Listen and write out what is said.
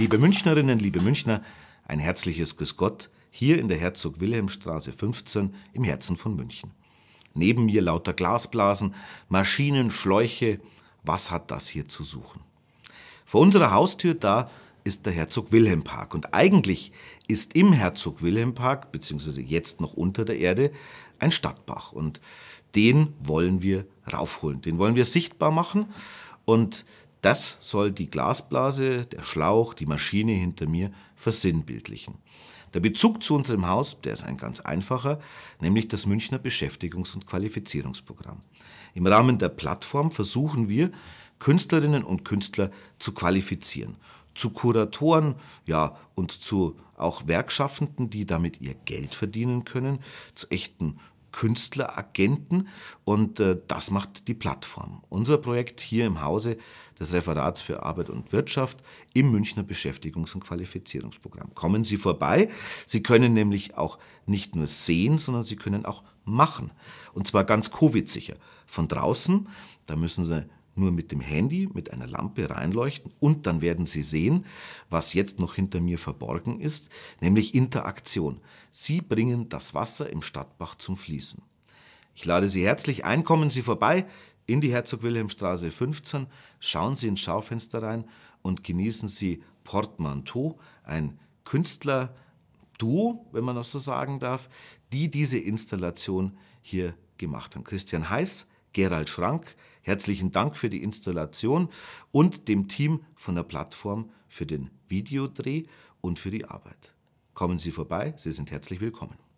Liebe Münchnerinnen, liebe Münchner, ein herzliches Grüß Gott hier in der Herzog-Wilhelm-Straße 15 im Herzen von München. Neben mir lauter Glasblasen, Maschinen, Schläuche. Was hat das hier zu suchen? Vor unserer Haustür da ist der Herzog Wilhelm Park. Und eigentlich ist im Herzog Wilhelm Park, beziehungsweise jetzt noch unter der Erde, ein Stadtbach. Und den wollen wir raufholen, den wollen wir sichtbar machen. Und das soll die Glasblase, der Schlauch, die Maschine hinter mir versinnbildlichen. Der Bezug zu unserem Haus, der ist ein ganz einfacher, nämlich das Münchner Beschäftigungs- und Qualifizierungsprogramm. Im Rahmen der Plattform versuchen wir, Künstlerinnen und Künstler zu qualifizieren, zu Kuratoren, ja, und zu auch Werkschaffenden, die damit ihr Geld verdienen können, zu echten Künstleragenten und äh, das macht die Plattform. Unser Projekt hier im Hause des Referats für Arbeit und Wirtschaft im Münchner Beschäftigungs- und Qualifizierungsprogramm. Kommen Sie vorbei. Sie können nämlich auch nicht nur sehen, sondern Sie können auch machen. Und zwar ganz Covid-sicher. Von draußen, da müssen Sie nur mit dem Handy, mit einer Lampe reinleuchten und dann werden Sie sehen, was jetzt noch hinter mir verborgen ist, nämlich Interaktion. Sie bringen das Wasser im Stadtbach zum Fließen. Ich lade Sie herzlich ein, kommen Sie vorbei in die Herzog-Wilhelm-Straße 15, schauen Sie ins Schaufenster rein und genießen Sie Portmanteau, ein Künstler, Duo, wenn man das so sagen darf, die diese Installation hier gemacht haben. Christian Heiß, Gerald Schrank, Herzlichen Dank für die Installation und dem Team von der Plattform für den Videodreh und für die Arbeit. Kommen Sie vorbei, Sie sind herzlich willkommen.